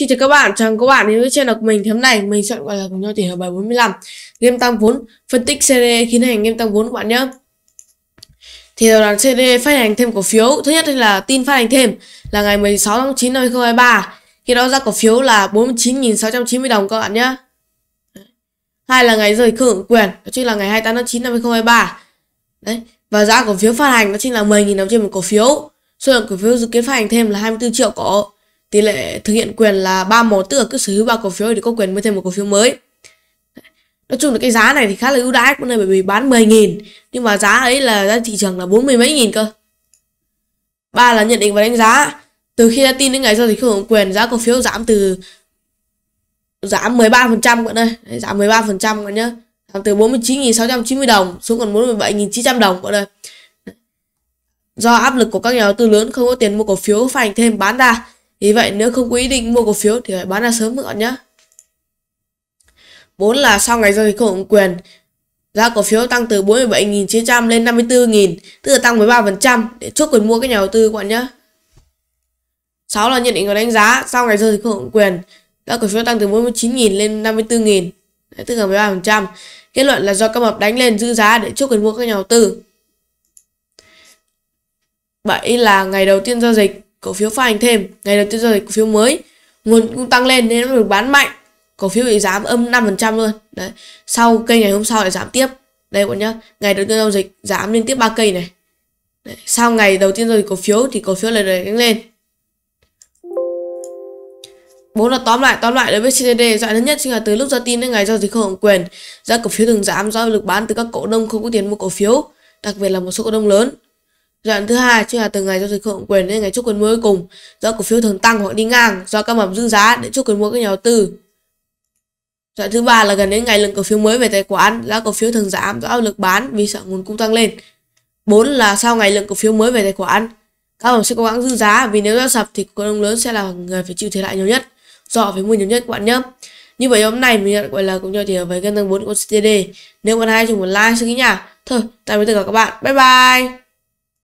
Xin chào các bạn, chào các bạn đến với channel của mình. Thì hôm nay mình sẽ gọi là cùng nhau tỷ lệ bài 45 game tăng vốn, phân tích CD khiến hành game tăng vốn các bạn nhé. Thì đầu đoàn CD phát hành thêm cổ phiếu, thứ nhất là tin phát hành thêm là ngày 16 tháng 9 năm 2023. Khi đó ra cổ phiếu là 49.690 đồng các bạn nhé. Hai là ngày rời khử quyền, đó chính là ngày 28 tháng 9 năm 2023. Đấy, và giá cổ phiếu phát hành đó chính là 10.000 đồng trên một cổ phiếu. Số lượng cổ phiếu dự kiến phát hành thêm là 24 triệu cổ tỷ lệ thực hiện quyền là 31 tức là cứ sở hữu ba cổ phiếu thì có quyền mua thêm một cổ phiếu mới nói chung là cái giá này thì khá là ưu đãi cũng này bởi vì bán 10.000 nhưng mà giá ấy là giá thị trường là 40 mấy nghìn cơ ba là nhận định và đánh giá từ khi ra tin đến ngày giao dịch không quyền giá cổ phiếu giảm từ giảm 13% bạn ơi Đấy, giảm 13% bạn nhá giảm từ 49.690 đồng xuống còn 47.900 đồng bạn ơi do áp lực của các nhà đầu tư lớn không có tiền mua cổ phiếu phải thêm bán ra vì vậy nếu không có ý định mua cổ phiếu thì phải bán ra sớm bạn nhé. 4 là sau ngày giao dịch của quyền, giá cổ phiếu tăng từ 47.900 lên 54.000, tức là tăng 13% để chốt quyền mua các nhà đầu tư các bạn nhé. 6 là nhận định và đánh giá sau ngày giao dịch của quyền, giá cổ phiếu tăng từ 49.000 lên 54.000, tức là 13%. Kết luận là do các mập đánh lên giữ giá để chốt quyền mua các nhà đầu tư. 7 là ngày đầu tiên giao dịch, cổ phiếu phát hành thêm ngày đầu tiên giao dịch cổ phiếu mới nguồn cũng tăng lên nên nó được bán mạnh cổ phiếu bị giảm âm 5% luôn đấy sau cây ngày hôm sau lại giảm tiếp đây bạn nhá ngày đầu tiên giao dịch giảm liên tiếp ba cây này đấy. sau ngày đầu tiên giao dịch cổ phiếu thì cổ phiếu lại đánh lên bốn là tóm lại tóm lại đối với CCD dọa lớn nhất chính là từ lúc ra tin đến ngày giao dịch không hưởng quyền giá cổ phiếu thường giảm do lực bán từ các cổ đông không có tiền mua cổ phiếu đặc biệt là một số cổ đông lớn Giai đoạn thứ hai chính là từ ngày giao dịch khượng quyền đến ngày chốt quyền mua cuối cùng, do cổ phiếu thường tăng hoặc đi ngang do các mầm dư giá để chốt quyền mua các nhà đầu tư. Giai đoạn thứ ba là gần đến ngày lượng cổ phiếu mới về tài khoản, giá cổ phiếu thường giảm do áp lực bán vì sợ nguồn cung tăng lên. 4 là sau ngày lượng cổ phiếu mới về tài khoản, các mầm sẽ cố gắng giữ giá vì nếu giá sập thì cổ đông lớn sẽ là người phải chịu thiệt hại nhiều nhất, do phải mua nhiều nhất các bạn nhé. Như vậy hôm nay mình nhận gọi là cũng cho tiền với kênh tăng 4 của CTD. Nếu bạn hay thì một like suy nhá. Thôi, tạm biệt tất cả các bạn. Bye bye.